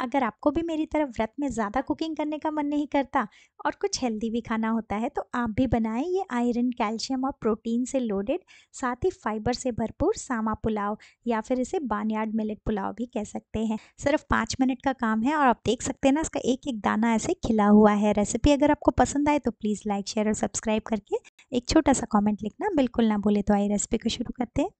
अगर आपको भी मेरी तरफ व्रत में ज़्यादा कुकिंग करने का मन नहीं करता और कुछ हेल्दी भी खाना होता है तो आप भी बनाएं ये आयरन कैल्शियम और प्रोटीन से लोडेड साथ ही फाइबर से भरपूर सामा पुलाव या फिर इसे बानियाड मिलेट पुलाव भी कह सकते हैं सिर्फ पाँच मिनट का काम है और आप देख सकते हैं ना इसका एक एक दाना ऐसे खिला हुआ है रेसिपी अगर आपको पसंद आए तो प्लीज़ लाइक शेयर और सब्सक्राइब करके एक छोटा सा कॉमेंट लिखना बिल्कुल ना भूले तो आई रेसिपी को शुरू करते हैं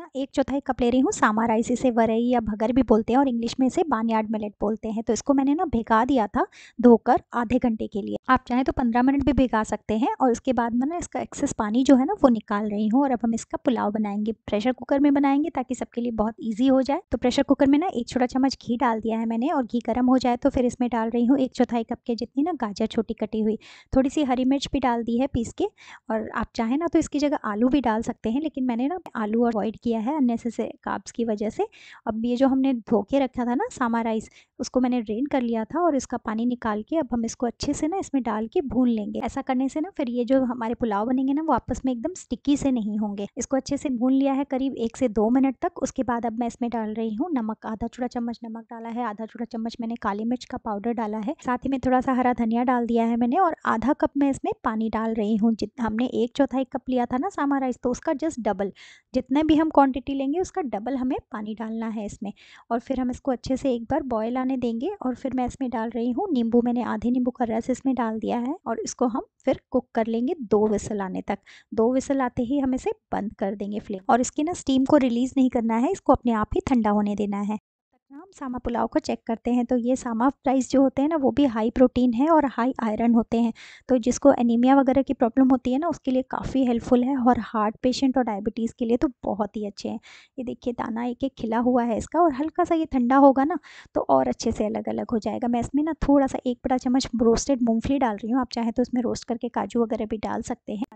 ना एक चौथाई कप ले रही हूँ सामा राइस इसे वरई या भगर भी बोलते हैं और इंग्लिश में इसे बानियाड मिलेट बोलते हैं तो इसको मैंने ना भिगा दिया था धोकर आधे घंटे के लिए आप चाहें तो पंद्रह मिनट भी भिगा सकते हैं और उसके बाद मैं ना इसका एक्सेस पानी जो है ना वो निकाल रही हूँ और अब हम इसका पुलाव बनाएंगे प्रेशर कुकर में बनाएंगे ताकि सबके लिए बहुत ईजी हो जाए तो प्रेशर कुकर में ना एक छोटा चम्मच घी डाल दिया है मैंने और घी गर्म हो जाए तो फिर इसमें डाल रही हूँ एक चौथाई कप के जितनी ना गाजर छोटी कटी हुई थोड़ी सी हरी मिर्च भी डाल दी है पीस के और आप चाहें ना तो इसकी जगह आलू भी डाल सकते हैं लेकिन मैंने ना आलू अवॉइड किया किया है अननेसेसरी काब्स की वजह से अब ये जो हमने धो के रखा था ना सामा राइस उसको मैंने ड्रेन कर लिया था और इसका पानी निकाल के अब हम इसको अच्छे से ना इसमें डाल के भून लेंगे ऐसा करने से ना फिर ये जो हमारे पुलाव बनेंगे ना वो आपस में एकदम स्टिकी से नहीं होंगे इसको अच्छे से भून लिया है करीब एक से दो मिनट तक उसके बाद अब मैं इसमें डाल रही हूँ नमक आधा छोटा चम्मच नमक डाला है आधा छोटा चम्मच मैंने काली मिर्च का पाउडर डाला है साथ ही में थोड़ा सा हरा धनिया डाल दिया है मैंने और आधा कप मैं इसमें पानी डाल रही हूँ हमने एक चौथाई कप लिया था ना सामा राइस तो उसका जस्ट डबल जितने भी हम क्वांटिटी लेंगे उसका डबल हमें पानी डालना है इसमें और फिर हम इसको अच्छे से एक बार बॉयल आने देंगे और फिर मैं इसमें डाल रही हूँ नींबू मैंने आधे नींबू का रस इसमें डाल दिया है और इसको हम फिर कुक कर लेंगे दो विसल आने तक दो विसल आते ही हम इसे बंद कर देंगे फ्लेम और इसकी ना स्टीम को रिलीज़ नहीं करना है इसको अपने आप ही ठंडा होने देना है सामा पुलाव को चेक करते हैं तो ये सामा राइस जो होते हैं ना वो भी हाई प्रोटीन है और हाई आयरन होते हैं तो जिसको एनीमिया वगैरह की प्रॉब्लम होती है ना उसके लिए काफ़ी हेल्पफुल है और हार्ट पेशेंट और डायबिटीज़ के लिए तो बहुत ही अच्छे हैं ये देखिए दाना एक एक खिला हुआ है इसका और हल्का सा ये ठंडा होगा ना तो और अच्छे से अलग अलग हो जाएगा मैं इसमें ना थोड़ा सा एक बड़ा चम्मच रोस्टेड मूँगफली डाल रही हूँ आप चाहें तो इसमें रोस्ट करके काजू वगैरह भी डाल सकते हैं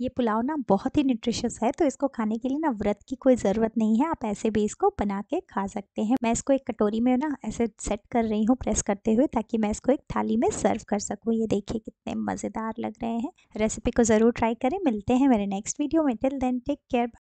ये पुलाव ना बहुत ही न्यूट्रिशियस है तो इसको खाने के लिए ना व्रत की कोई ज़रूरत नहीं है आप ऐसे भी इसको बना के खा सकते हैं मैं इसको एक कटोरी कटोरी में ना ऐसे सेट कर रही हूँ प्रेस करते हुए ताकि मैं इसको एक थाली में सर्व कर सकूँ ये देखिए कितने मज़ेदार लग रहे हैं रेसिपी को ज़रूर ट्राई करें मिलते हैं मेरे नेक्स्ट वीडियो में टिल देन टेक केयर